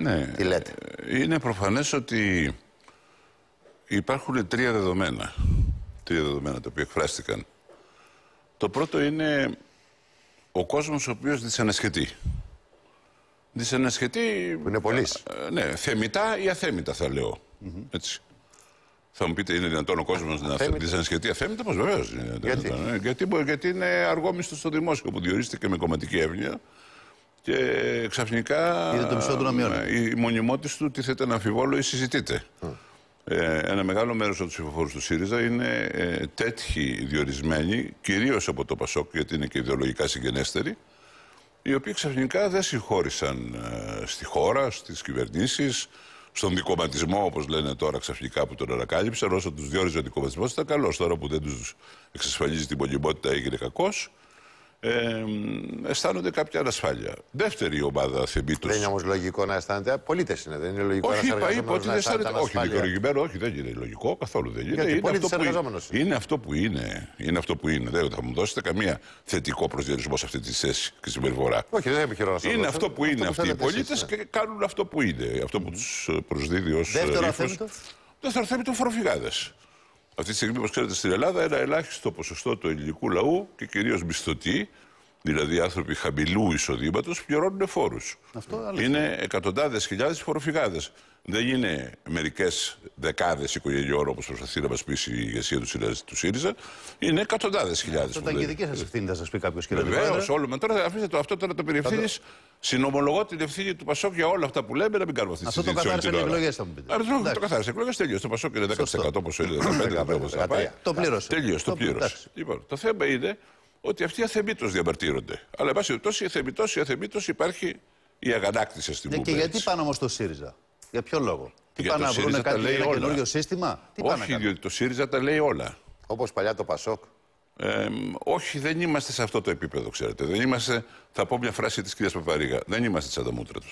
Ναι. Τι λέτε. Είναι προφανές ότι υπάρχουν τρία δεδομένα. Τρία δεδομένα τα οποία εκφράστηκαν. Το πρώτο είναι ο κόσμος ο οποίος δυσανασχετεί. Δυσανασχετεί... είναι Ναι, θεμητά ή αθέμητα θα λεω Έτσι. Θα μου πείτε, είναι δυνατόν ο κόσμος να δυσανασχετεί αθέμητα. πως βεβαίως είναι δυνατόν. Γιατί? Ε, γιατί, γιατί είναι αργόμιστος στο δημόσιο που διορίστηκε με κομματική έβνοια. Και ξαφνικά η μονιμότητα του τίθεται να αμφιβόλο ή συζητείται. Ε, ένα μεγάλο μέρος από τους ψηφοφόρους του ΣΥΡΙΖΑ είναι ε, τέτοιοι διορισμένοι, κυρίως από το ΠΑΣΟΚ, γιατί είναι και ιδεολογικά συγγενέστεροι, οι οποίοι ξαφνικά δεν συγχώρησαν ε, στη χώρα, στις κυβερνήσεις, στον δικοματισμό, όπως λένε τώρα ξαφνικά που τον ανακάλυψαν. Όσο τους διόριζε ο δικοματισμός ήταν καλός. Τώρα που δεν τους εξασφαλίζει την πολυμότητα έγινε κακός ε, αισθάνονται κάποια ανασφάλεια. Δεύτερη ομάδα θεμήτως. Δεν είναι όμως λογικό να αισθάνεται. Πολίτες είναι, δεν είναι λογικό όχι, να αισθάνεται. Όχι, δεν αισθάνεται. Όχι, δικαιολογημένο, όχι, δεν είναι λογικό, καθόλου δεν είναι. Είναι αυτό, είναι. είναι αυτό, που είναι. είναι αυτό που είναι. Δεν θα μου δώσετε καμία θετικό προσδιορισμό σε αυτή τη θέση και συμπεριφορά. Όχι, δεν επιχειρώ να σα Είναι αυτό που είναι αυτοί οι πολίτες ναι. και κάνουν αυτό που είναι. Αυτό που τους προσδίδει ως. Δεύτερο θέμα. Δεύτερο αθέμητο φοροφυγάδες. Αυτή τη στιγμή, όπως ξέρετε, στην Ελλάδα ένα ελάχιστο ποσοστό του ελληνικού λαού και κυρίως μισθωτοί, δηλαδή άνθρωποι χαμηλού εισοδήματος, πληρώνουν φόρους. Είναι εκατοντάδες χιλιάδες φοροφυγάδες. Δεν είναι μερικές δεκάδες οικογενειών, όπω προσπαθεί να μα πει η ηγεσία του, του ΣΥΡΙΖΑ, είναι εκατοντάδες χιλιάδες. Αυτό ήταν και δική σας ευθύνη, θα σας πει κάποιος κύριο Βεβαίω, όλο με τώρα αφήστε το αυτό τώρα το περιευθύνη. Το... Συνομολογώ την ευθύνη του Πασόκ για όλα αυτά που λέμε, να μην κάνουμε αυτή τη συζήτηση. Αυτό το καθάρισε οι εκλογές, θα μου πείτε. Αυτό το καθάρισε οι εκλογέ, τελείω. Το Πασόκ είναι 10% όπω είναι, Το πλήρωσε. Τελείωσε, το πλήρωσε. Λοιπόν, το θέμα είναι ότι αυτοί αθεμήτω διαμαρτύρονται. Αλλά, εν πάση περιπτώσει, η αθεμήτω υπάρχει η αγανάκτηση στην ναι, Ελλάδα. Και γιατί πάνω όμω το ΣΥΡΙΖΑ. Για ποιο λόγο. Τι πάνε να βρουν κάτι, ένα καινούριο σύστημα. Τι όχι, διότι το ΣΥΡΙΖΑ τα λέει όλα. Όπως παλιά το ΠΑΣΟΚ. Ε, όχι, δεν είμαστε σε αυτό το επίπεδο, ξέρετε. Δεν είμαστε, θα πω μια φράση της κυρίας Παπαρίγα, δεν είμαστε σαν τα μούτρα του.